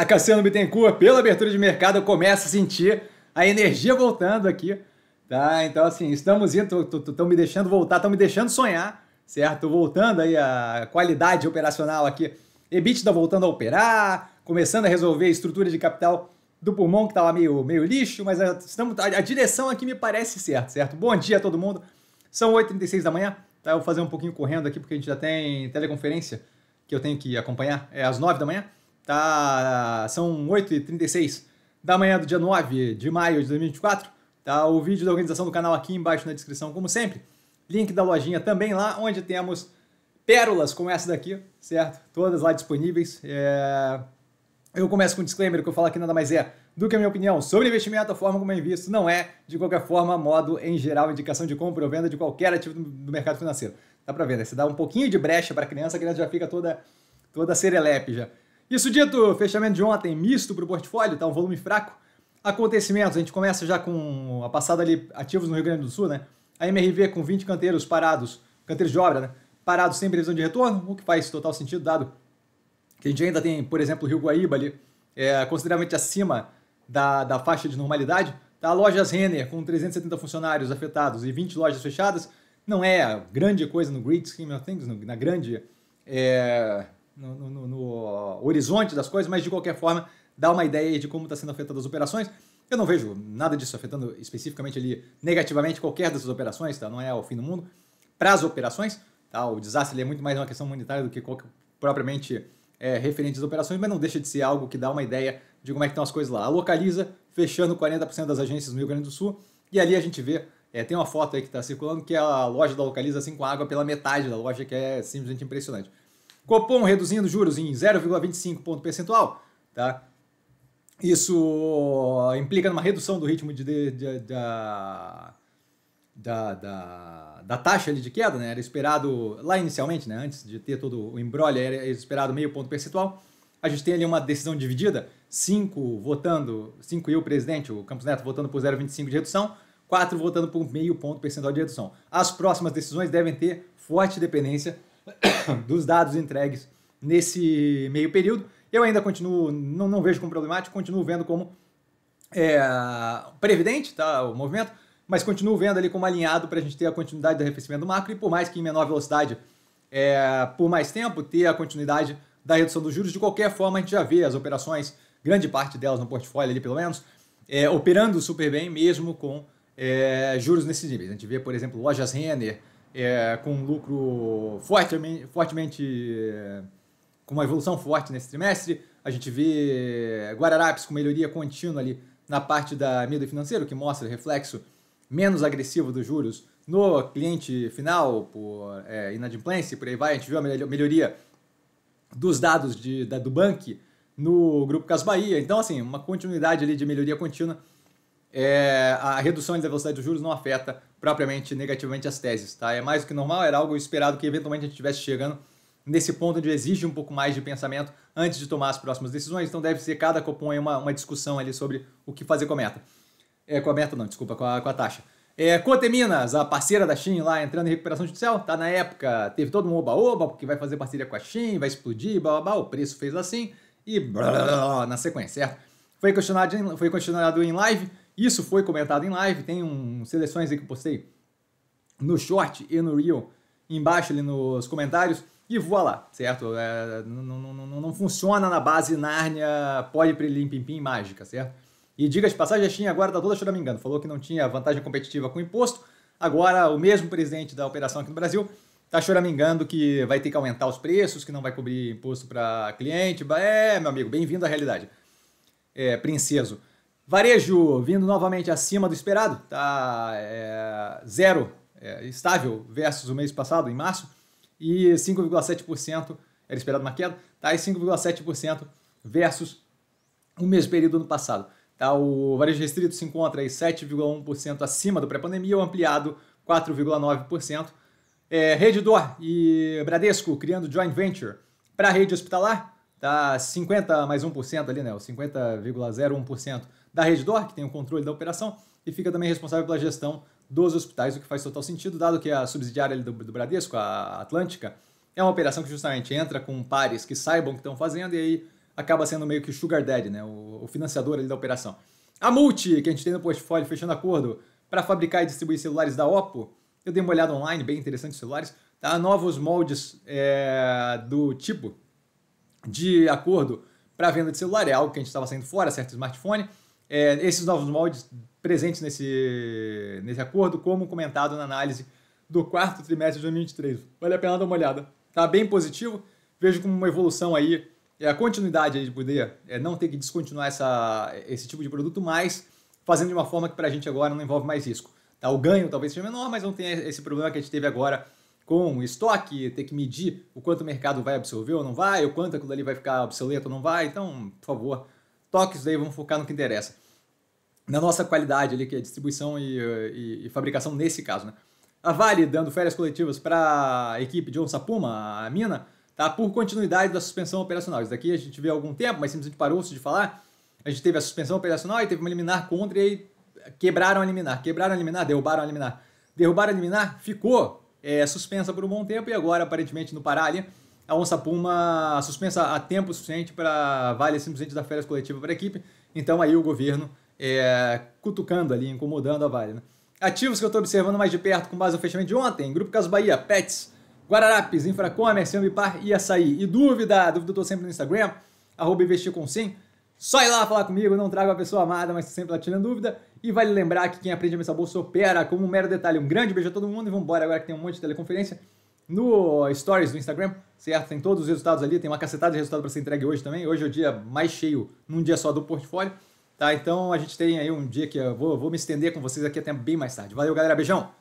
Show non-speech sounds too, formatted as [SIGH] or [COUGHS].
Ah, Cassiano Bittencourt, pela abertura de mercado, eu começo a sentir a energia voltando aqui, tá? Então, assim, estamos indo, estão me deixando voltar, estão me deixando sonhar, certo? Voltando aí a qualidade operacional aqui. EBITDA voltando a operar, começando a resolver a estrutura de capital do pulmão que estava meio, meio lixo, mas a, estamos, a, a, direção aqui me parece certa, certo? Bom dia a todo mundo. São 8h36 da manhã, tá? Eu vou fazer um pouquinho correndo aqui porque a gente já tem teleconferência que eu tenho que acompanhar, é às 9 da manhã. Tá, são 8h36 da manhã do dia 9 de maio de 2024. Tá, o vídeo da organização do canal aqui embaixo na descrição, como sempre. Link da lojinha também lá, onde temos pérolas como essa daqui, certo? Todas lá disponíveis. É... Eu começo com um disclaimer que eu falo aqui nada mais é do que a minha opinião sobre investimento, a forma como eu é invisto não é, de qualquer forma, modo em geral, indicação de compra ou venda de qualquer ativo do mercado financeiro. Dá pra ver, né? Você dá um pouquinho de brecha para a criança, a criança já fica toda, toda serelepe já. Isso dito, fechamento de ontem misto para o portfólio, tá um volume fraco. Acontecimentos, a gente começa já com a passada ali ativos no Rio Grande do Sul, né? A MRV com 20 canteiros parados, canteiros de obra, né? Parados sem previsão de retorno, o que faz total sentido, dado que a gente ainda tem, por exemplo, o Rio Guaíba ali, é, consideravelmente acima da, da faixa de normalidade. Tá? Lojas Renner com 370 funcionários afetados e 20 lojas fechadas, não é grande coisa no Great scheme of things, na grande... É no, no, no, uh, horizonte das coisas, mas de qualquer forma dá uma ideia de como está sendo afetada as operações. Eu não vejo nada disso afetando especificamente ali negativamente qualquer dessas operações, tá? não é o fim do mundo. Para as operações, tá? o desastre é muito mais uma questão monetária do que qualquer, propriamente é, referente às operações, mas não deixa de ser algo que dá uma ideia de como é que estão as coisas lá. A Localiza fechando 40% das agências no Rio Grande do Sul, e ali a gente vê é, tem uma foto aí que está circulando que é a loja da Localiza assim com água pela metade da loja, que é simplesmente impressionante. Copom reduzindo juros em 0,25 ponto percentual, tá? Isso implica numa redução do ritmo de, de, de, de da, da, da, taxa de queda, né? Era esperado lá inicialmente, né? Antes de ter todo o embrolho, era esperado meio ponto percentual. A gente tem ali uma decisão dividida, 5 votando, 5 e o presidente, o Campos Neto, votando por 0,25 de redução, 4 votando por meio ponto percentual de redução. As próximas decisões devem ter forte dependência [COUGHS] dos dados entregues nesse meio período. Eu ainda continuo, não, não vejo como problemático, continuo vendo como é, previdente tá, o movimento, mas continuo vendo ali como alinhado para a gente ter a continuidade do arrefecimento do macro e por mais que em menor velocidade, é, por mais tempo, ter a continuidade da redução dos juros. De qualquer forma, a gente já vê as operações, grande parte delas no portfólio ali pelo menos, é, operando super bem mesmo com é, juros nesses níveis. A gente vê, por exemplo, lojas Renner, é, com um lucro fortemente, fortemente com uma evolução forte nesse trimestre. A gente vê Guararapes com melhoria contínua ali na parte da mídia financeira, que mostra reflexo menos agressivo dos juros no cliente final por é, inadimplência e por aí vai. A gente viu a melhoria dos dados de, da, do banco no Grupo Casas Bahia. Então, assim, uma continuidade ali de melhoria contínua é, a redução da velocidade dos juros não afeta propriamente negativamente as teses. Tá? É mais do que normal, era algo esperado que eventualmente a gente estivesse chegando nesse ponto onde exige um pouco mais de pensamento antes de tomar as próximas decisões. Então deve ser cada copom é uma, uma discussão ali sobre o que fazer com a meta. É, com a meta não, desculpa, com a, com a taxa. É, Coteminas, a parceira da Shin lá entrando em recuperação judicial, tá na época, teve todo um oba-oba, porque vai fazer parceria com a Shin, vai explodir, blá, blá, blá o preço fez assim e blá, blá, blá, na sequência, certo? Foi questionado, foi questionado em live, isso foi comentado em live, tem um, seleções aí que eu postei no short e no reel embaixo ali nos comentários e voa lá, certo? É, não, não, não, não, funciona na base Nárnia pode para pim, pim mágica, certo? E diga de passagem, a China agora tá toda choramingando, falou que não tinha vantagem competitiva com imposto, agora o mesmo presidente da operação aqui no Brasil tá choramingando que vai ter que aumentar os preços, que não vai cobrir imposto para cliente, é, meu amigo, bem-vindo à realidade. É, princeso. Varejo vindo novamente acima do esperado, tá é, zero, é, estável versus o mês passado, em março, e 5,7% era esperado uma queda, tá? E 5,7% versus o mesmo período do ano passado. Tá? O varejo restrito se encontra aí 7,1% acima do pré-pandemia, o ampliado 4,9%. É, rede Dor e Bradesco criando joint venture para a rede hospitalar, tá 50 mais 1% ali, né? 50,01% da rede Dor que tem o controle da operação, e fica também responsável pela gestão dos hospitais, o que faz total sentido, dado que a subsidiária do, do Bradesco, a Atlântica, é uma operação que justamente entra com pares que saibam o que estão fazendo e aí acaba sendo meio que o sugar daddy, né? o, o financiador da operação. A Multi, que a gente tem no portfólio fechando acordo para fabricar e distribuir celulares da Oppo, eu dei uma olhada online, bem interessante os celulares, tá? novos moldes é, do tipo de acordo para venda de celular, é algo que a gente estava saindo fora, certo smartphone, é, esses novos moldes presentes nesse, nesse acordo, como comentado na análise do quarto trimestre de 2023. Vale a pena dar uma olhada. Tá bem positivo, vejo como uma evolução aí, é a continuidade aí de poder é não ter que descontinuar essa, esse tipo de produto, mas fazendo de uma forma que para a gente agora não envolve mais risco. Tá? O ganho talvez seja menor, mas não tem esse problema que a gente teve agora com estoque, ter que medir o quanto o mercado vai absorver ou não vai, o quanto aquilo ali vai ficar obsoleto ou não vai. Então, por favor, toques daí, vamos focar no que interessa. Na nossa qualidade ali, que é distribuição e, e, e fabricação nesse caso, né? A Vale dando férias coletivas para a equipe de Puma, a mina, tá? Por continuidade da suspensão operacional. Isso daqui a gente vê há algum tempo, mas simplesmente parou-se de falar. A gente teve a suspensão operacional e teve uma liminar contra e aí quebraram a liminar, quebraram a liminar, derrubaram a liminar. Derrubaram a liminar, ficou é, suspensa por um bom tempo e agora, aparentemente, no Pará ali, a Onça Puma suspensa há tempo suficiente para vale simplesmente da férias coletiva para a equipe. Então aí o governo é, cutucando ali, incomodando a Vale. Né? Ativos que eu estou observando mais de perto com base no fechamento de ontem. Grupo Caso Bahia, Pets, Guararapes, Infracomer, Sambipar e Açaí. E dúvida, dúvida eu tô sempre no Instagram, arroba investir com sim. Só ir lá falar comigo, não trago a pessoa amada, mas sempre lá tirando dúvida. E vale lembrar que quem aprende a mensal bolsa opera como um mero detalhe. Um grande beijo a todo mundo e embora agora que tem um monte de teleconferência no Stories do Instagram, certo? Tem todos os resultados ali, tem uma cacetada de resultado para ser entregue hoje também. Hoje é o dia mais cheio num dia só do portfólio, tá? Então a gente tem aí um dia que eu vou, vou me estender com vocês aqui até bem mais tarde. Valeu, galera. Beijão!